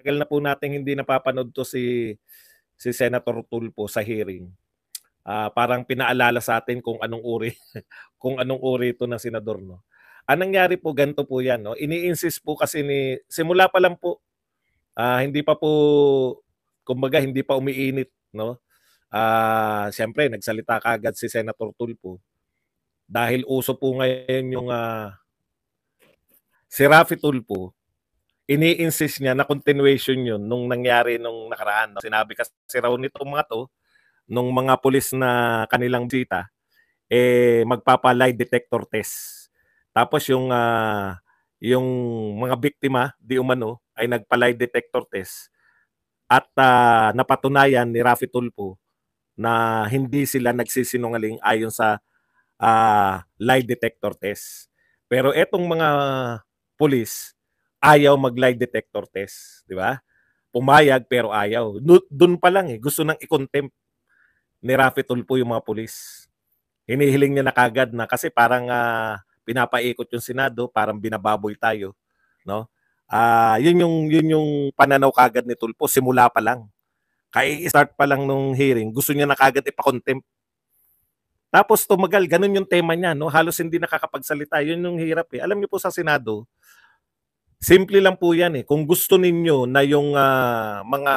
Tagal na po natin hindi napapanood to si si Senator Tulfo sa hearing. Uh, parang pinaalala sa atin kung anong uri kung anong uri ito ng senador no. Anong nangyari po ganto po 'yan no. Ini-insist po kasi ni simula pa lang po uh, hindi pa po kumbaga hindi pa umiinit no. Ah, uh, siyempre nagsalita kaagad si Senator Tulfo dahil uso po ngayon yung uh, si Rafi Tulfo ini-insist niya na continuation yun nung nangyari nung nakaraan. Sinabi kasi raw nito mga to, nung mga pulis na kanilang bisita, eh, magpapalay detector test. Tapos yung, uh, yung mga biktima, di umano, ay nagpalay detector test. At uh, napatunayan ni Rafi Tulpo na hindi sila nagsisinungaling ayon sa uh, lie detector test. Pero etong mga pulis, ayaw mag lie detector test, di ba? Pumayag pero ayaw. Doon pa lang eh, gusto nang i-contempt ni Rafi Tulpo yung mga pulis. Hinihiling niya na kagad na kasi parang uh, pinapaikot yung Senado, parang binababoy tayo, no? Ah, uh, yun yung yun yung pananaw kagad ni Tulpo simula pa lang. Kai-start pa lang nung hearing, gusto niya na kagad ipa-contempt tapos tumagal, ganun yung tema niya, no? Halos hindi nakakapagsalita. Yun yung hirap eh. Alam niyo po sa Senado, Simple lang po yan eh. Kung gusto ninyo na yung uh, mga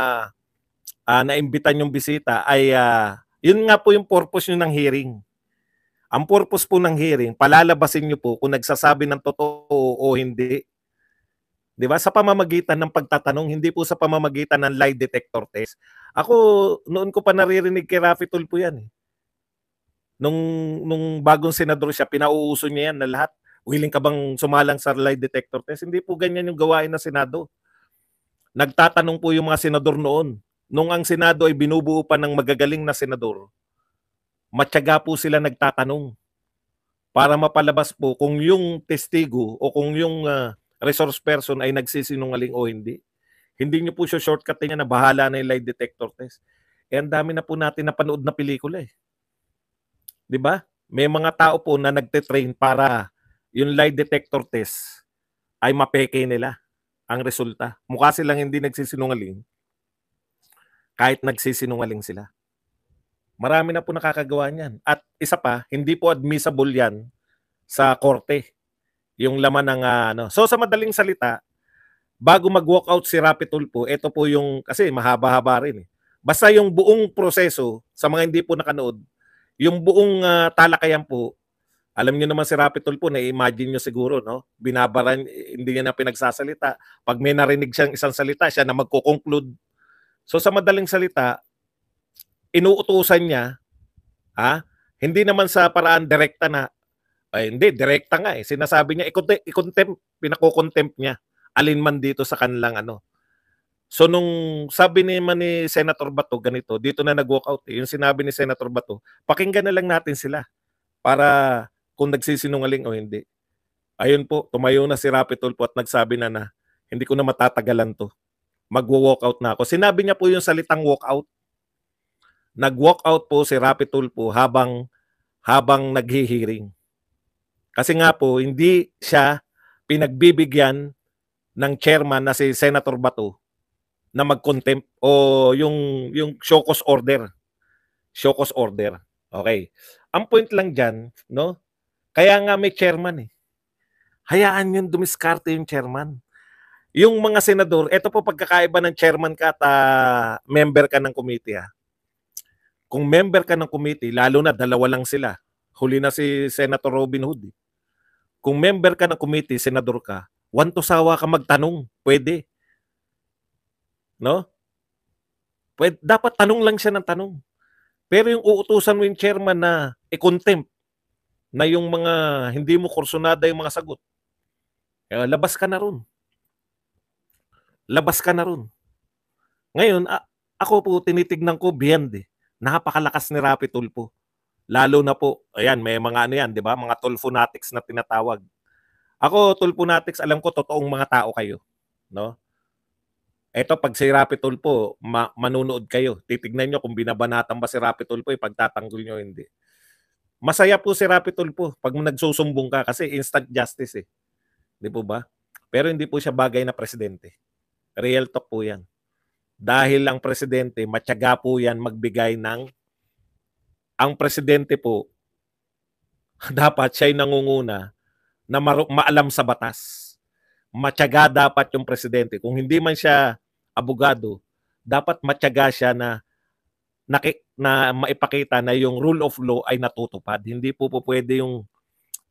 uh, ah, naimbitan yung bisita ay uh, yun nga po yung purpose nyo ng hearing. Ang purpose po ng hearing, palalabasin nyo po kung nagsasabi ng totoo o hindi. 'Di ba? Sa pamamagitan ng pagtatanong, hindi po sa pamamagitan ng lie detector test. Ako noon ko pa naririnig kay Rafi Tulpo 'yan eh. Nung nung bagong senador siya, pinauuso niya 'yan na lahat willing ka bang sumalang sa lie detector test? Hindi po ganyan yung gawain ng Senado. Nagtatanong po yung mga senador noon. Nung ang Senado ay binubuo pa ng magagaling na senador, matyaga po sila nagtatanong para mapalabas po kung yung testigo o kung yung uh, resource person ay nagsisinungaling o hindi. Hindi nyo po siya shortcut niya na bahala na yung lie detector test. Eh, ang dami na po natin napanood na pelikula eh. 'Di ba? May mga tao po na nagte-train para yung lie detector test ay mapeke nila ang resulta. Mukha silang hindi nagsisinungaling kahit nagsisinungaling sila. Marami na po nakakagawa niyan. At isa pa, hindi po admissible yan sa korte. Yung laman ng uh, ano. So sa madaling salita, bago mag-walk out si Rapitol po, ito po yung, kasi mahaba-haba rin eh. Basta yung buong proseso, sa mga hindi po nakanood, yung buong uh, talakayan po, alam niyo naman si Rapid po, na-imagine niyo siguro, no? Binabaran, hindi niya na pinagsasalita. Pag may narinig siyang isang salita, siya na magko-conclude. So sa madaling salita, inuutusan niya, ha? Hindi naman sa paraan direkta na, ay hindi, direkta nga eh. Sinasabi niya, i-contempt, pinako-contempt niya. Alin man dito sa kanilang ano, So nung sabi ni man ni Senator Bato ganito, dito na nag-walk out eh. Yung sinabi ni Senator Bato, pakinggan na lang natin sila para kung nagsisinungaling o hindi. Ayun po, tumayo na si Rapitol po at nagsabi na na, hindi ko na matatagalan to. Magwo-walkout na ako. Sinabi niya po yung salitang walkout. Nag-walkout po si Rapitol po habang habang naghihiring. Kasi nga po, hindi siya pinagbibigyan ng chairman na si Senator Bato na mag-contempt o yung yung show cause order. Show cause order. Okay. Ang point lang diyan, no? Kaya nga may chairman eh. Hayaan yung dumiskarte yung chairman. Yung mga senador, ito po pagkakaiba ng chairman ka at uh, member ka ng committee ha. Ah. Kung member ka ng committee, lalo na dalawa lang sila. Huli na si Senator Robin Hood. Eh. Kung member ka ng committee, senador ka, want sawa ka magtanong, pwede. No? Pwede, dapat tanong lang siya ng tanong. Pero yung uutusan mo yung chairman na i-contempt, na yung mga hindi mo kursonada yung mga sagot. Eh, labas ka na ron. Labas ka na ron. Ngayon, a- ako po tinitignan ko beyond eh. Napakalakas ni Rapi Tulpo. Lalo na po, ayan, may mga ano yan, di ba? Mga tulfonatics na tinatawag. Ako, tulfonatics, alam ko, totoong mga tao kayo. No? Eto, pag si Rapi Tulpo, ma- manunood kayo. Titignan nyo kung binabanatan ba si Rapi Tulpo, ipagtatanggol eh, nyo, hindi. Masaya po si Rapi po pag nagsusumbong ka kasi instant justice eh. Di po ba? Pero hindi po siya bagay na presidente. Real talk po yan. Dahil ang presidente, matyaga po yan magbigay ng... Ang presidente po, dapat siya'y nangunguna na maalam sa batas matyaga dapat yung presidente. Kung hindi man siya abogado, dapat matyaga siya na naki, na maipakita na yung rule of law ay natutupad. Hindi po po pwede yung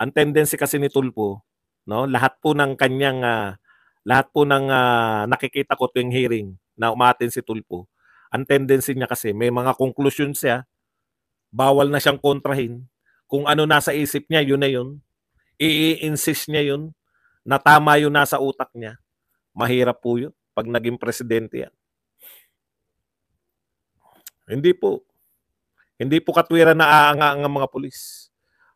ang tendency kasi ni Tulpo, no? Lahat po ng kanyang uh, lahat po ng uh, nakikita ko tuwing hearing na umatin si Tulpo. Ang tendency niya kasi may mga conclusions siya. Bawal na siyang kontrahin. Kung ano nasa isip niya, yun na yun. I-insist niya yun na tama yun nasa utak niya. Mahirap po yun pag naging presidente yan. Hindi po. Hindi po katwiran na aanga ang mga pulis.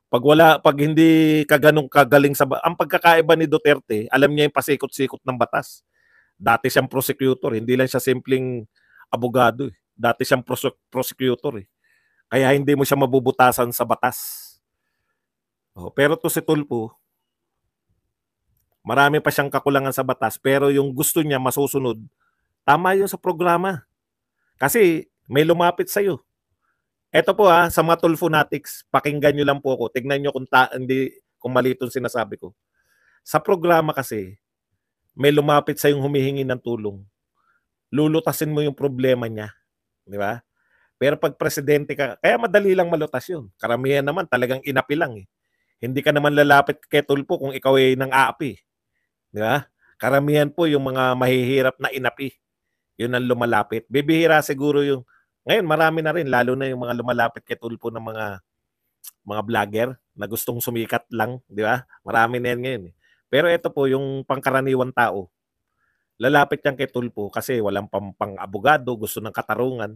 Pag wala, pag hindi kaganong kagaling sa... Ang pagkakaiba ni Duterte, alam niya yung pasikot-sikot ng batas. Dati siyang prosecutor, eh. hindi lang siya simpleng abogado. Eh. Dati siyang prosecutor. Eh. Kaya hindi mo siya mabubutasan sa batas. Oh, pero to si Tulpo, marami pa siyang kakulangan sa batas pero yung gusto niya masusunod, tama yun sa programa. Kasi may lumapit sa'yo. Ito po ha, ah, sa Matulfonatics, pakinggan nyo lang po ako. Tignan nyo kung, ta- hindi, kung mali itong sinasabi ko. Sa programa kasi, may lumapit sa yung humihingi ng tulong. Lulutasin mo yung problema niya. Di ba? Pero pag presidente ka, kaya madali lang malutas yun. Karamihan naman talagang inapi lang eh. Hindi ka naman lalapit kay Tulpo kung ikaw ay nang aapi. Di ba? Karamihan po yung mga mahihirap na inapi. Yun ang lumalapit. Bibihira siguro yung ngayon, marami na rin, lalo na yung mga lumalapit kay Tulpo ng mga mga vlogger na gustong sumikat lang, di ba? Marami na yan ngayon. Eh. Pero ito po, yung pangkaraniwan tao, lalapit yan kay Tulpo kasi walang pampang-abogado, gusto ng katarungan.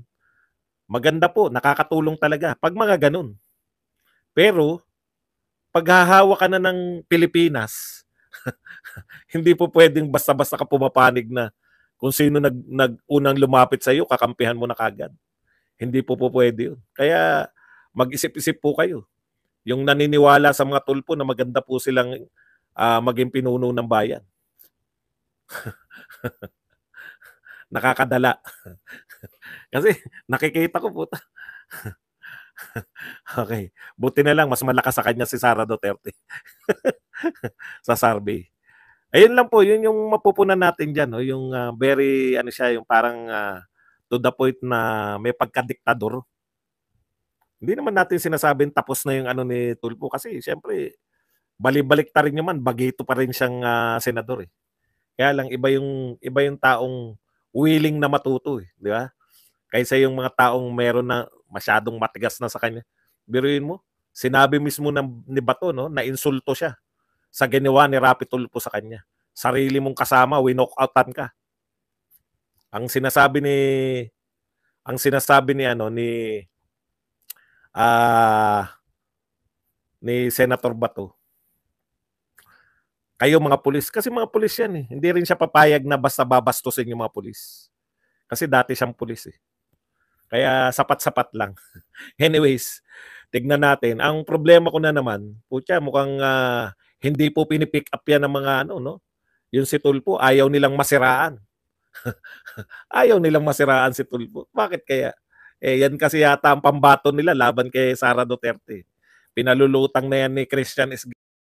Maganda po, nakakatulong talaga pag mga ganun. Pero, paghahawa ka na ng Pilipinas, hindi po pwedeng basta-basta ka pumapanig na kung sino nag, nag unang lumapit sa iyo, kakampihan mo na kagad. Hindi po po pwede yun. Kaya mag-isip-isip po kayo. Yung naniniwala sa mga tulpo na maganda po silang uh, maging pinuno ng bayan. Nakakadala. Kasi nakikita ko po. okay. Buti na lang, mas malakas sa kanya si Sara Duterte sa survey. Ayun lang po, yun yung mapupunan natin dyan. No? Yung uh, very, ano siya, yung parang uh, to the point na may pagkadiktador. Hindi naman natin sinasabing tapos na yung ano ni Tulfo kasi siyempre balibalik ta rin naman, bagito pa rin siyang uh, senador eh. Kaya lang iba yung iba yung taong willing na matuto eh, di ba? Kaysa yung mga taong meron na masyadong matigas na sa kanya. Biruin mo, sinabi mismo ng, ni Bato no, na insulto siya sa ginawa ni Rapi Tulfo sa kanya. Sarili mong kasama, winokoutan ka. Ang sinasabi ni ang sinasabi ni ano ni ah uh, ni Senator Bato. Kayo mga pulis kasi mga pulis yan eh. Hindi rin siya papayag na basta babastusin yung mga pulis. Kasi dati siyang pulis eh. Kaya sapat-sapat lang. Anyways, tignan natin. Ang problema ko na naman, putya mukhang uh, hindi po pinipick up yan ng mga ano no. Yung si Tulpo ayaw nilang masiraan. Ayaw nilang masiraan si Tulfo. Bakit kaya? Eh, yan kasi yata ang pambato nila laban kay Sara Duterte. Pinalulutang na yan ni Christian Esguerra.